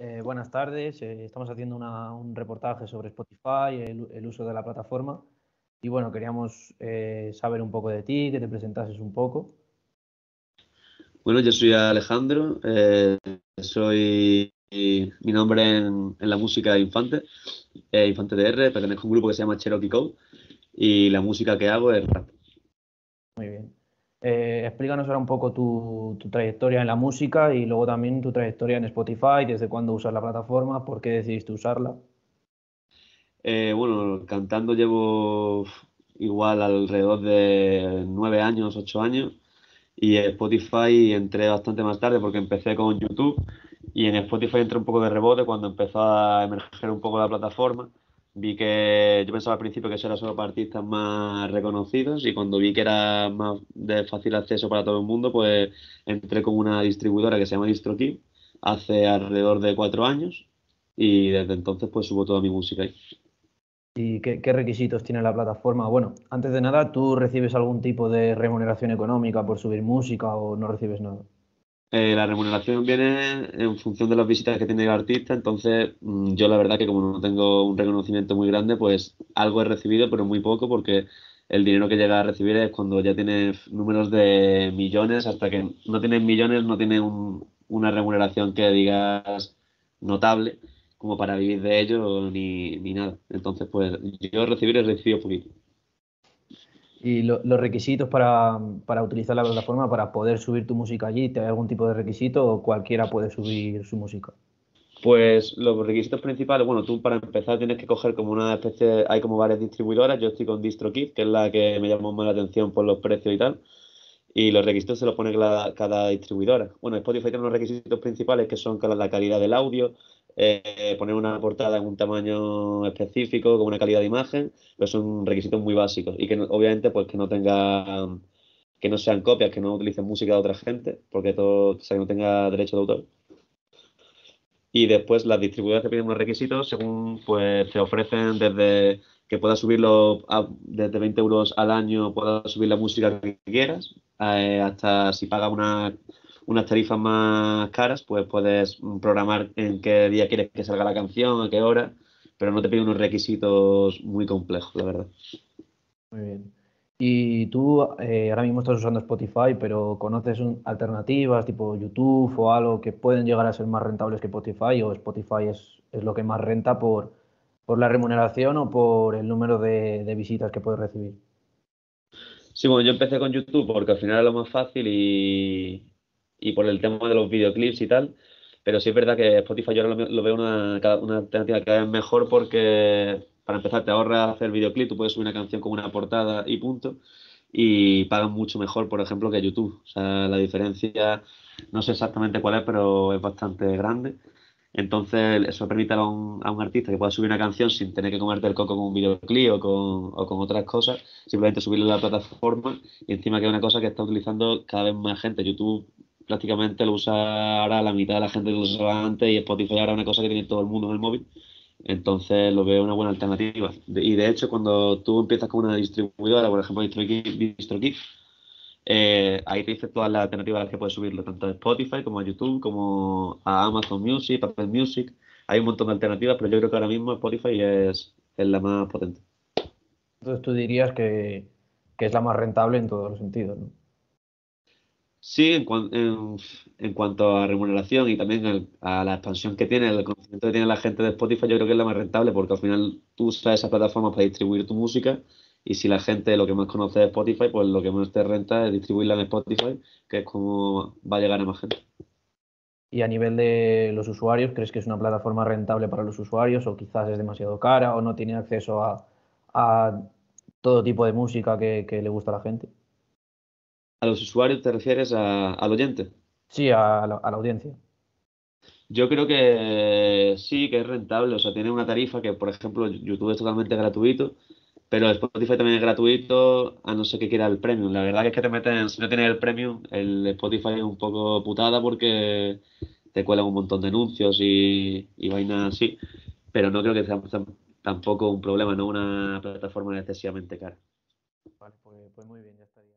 Eh, buenas tardes. Eh, estamos haciendo un reportaje sobre Spotify, el, el, uso de la plataforma. Y bueno, queríamos eh, saber un poco de ti, que te presentases un poco. Bueno, yo soy Alejandro. soy mi nombre en, la música Infante, Infante de R. Pertenezco a un grupo que se llama Cherokee Code. Y la música que hago es rap. Muy bien. Eh, explícanos ahora un poco tu, trayectoria en la música y luego también tu trayectoria en Spotify, desde cuándo usas la plataforma, por qué decidiste usarla. Eh, bueno, cantando llevo igual alrededor de nueve años, ocho años y en Spotify entré bastante más tarde porque empecé con YouTube y en Spotify entré un poco de rebote cuando empezó a emerger un poco la plataforma Vi que yo pensaba al principio que eso era solo para artistas más reconocidos y cuando vi que era más de fácil acceso para todo el mundo, pues entré con una distribuidora que se llama DistroKid hace alrededor de cuatro años y desde entonces pues subo toda mi música ahí. ¿Y qué, qué, requisitos tiene la plataforma? Bueno, antes de nada, ¿tú recibes algún tipo de remuneración económica por subir música o no recibes nada? Eh, la remuneración viene en función de las visitas que tiene el artista, entonces mm, yo la verdad que como no tengo un reconocimiento muy grande, pues algo he recibido, pero muy poco porque el dinero que llega a recibir es cuando ya tiene números de millones, hasta que no tienes millones, no tiene una remuneración que digas notable como para vivir de ello ni, ni nada. Entonces, pues yo recibir he recibido poquito y los requisitos para, utilizar la plataforma para poder subir tu música allí, ¿te hay algún tipo de requisito o cualquiera puede subir su música? Pues los requisitos principales, bueno, tú para empezar tienes que coger como una especie, hay como varias distribuidoras, yo estoy con DistroKid, que es la que me llamó más la atención por los precios y tal, y los requisitos se los pone cada, distribuidora. Bueno, Spotify tiene unos requisitos principales que son la calidad del audio, eh, poner una portada en un tamaño específico, con una calidad de imagen, pero son requisitos muy básicos y que obviamente pues que no tenga que no sean copias, que no utilicen música de otra gente, porque todo, no tenga derecho de autor. Y después las distribuidoras te piden unos requisitos según pues te ofrecen desde que puedas subirlo desde 20 euros al año, puedas subir la música que quieras, eh, hasta si paga una unas tarifas más caras, pues puedes programar en qué día quieres que salga la canción, a qué hora, pero no te pide unos requisitos muy complejos, la verdad. Muy bien. Y tú eh, ahora mismo estás usando Spotify, pero ¿conoces alternativas tipo YouTube o algo que pueden llegar a ser más rentables que Spotify? ¿O Spotify es, lo que más renta por, por, la remuneración o por el número de, visitas que puedes recibir? Sí, bueno, yo empecé con YouTube porque al final es lo más fácil y, y por el tema de los videoclips y tal. Pero sí es verdad que Spotify yo ahora lo, veo una, una alternativa cada vez mejor porque para empezar te ahorras hacer videoclip, tú puedes subir una canción con una portada y punto. Y pagan mucho mejor, por ejemplo, que YouTube. O sea, la diferencia, no sé exactamente cuál es, pero es bastante grande. Entonces, eso permite a un, artista que pueda subir una canción sin tener que comerte el coco con un videoclip o con, o con otras cosas, simplemente subirlo a la plataforma y encima que es una cosa que está utilizando cada vez más gente. YouTube prácticamente lo usa ahora la mitad de la gente que lo usaba antes y Spotify ahora es una cosa que tiene todo el mundo en el móvil. Entonces lo veo una buena alternativa. y de hecho, cuando tú empiezas con una distribuidora, por ejemplo, DistroKid, eh, ahí te dice todas las alternativas a las que puedes subirlo, tanto a Spotify como a YouTube, como a Amazon Music, Apple Music. Hay un montón de alternativas, pero yo creo que ahora mismo Spotify es, es la más potente. Entonces tú dirías que, que es la más rentable en todos los sentidos, ¿no? Sí, en, cuanto a remuneración y también a la expansión que tiene, el conocimiento que tiene la gente de Spotify, yo creo que es la más rentable porque al final tú usas esa plataforma para distribuir tu música y si la gente lo que más conoce de Spotify, pues lo que más te renta es distribuirla en Spotify, que es como va a llegar a más gente. Y a nivel de los usuarios, ¿crees que es una plataforma rentable para los usuarios o quizás es demasiado cara o no tiene acceso a, todo tipo de música que le gusta a la gente? los usuarios te refieres a, al oyente? Sí, a la, audiencia. Yo creo que sí, que es rentable. O sea, tiene una tarifa que, por ejemplo, YouTube es totalmente gratuito, pero Spotify también es gratuito, a no ser que quiera el premium. La verdad es que te meten, si no tienes el premium, el Spotify es un poco putada porque te cuelan un montón de anuncios y, y vainas así. Pero no creo que sea tampoco un problema, no una plataforma excesivamente cara. Vale, pues, pues muy bien, ya está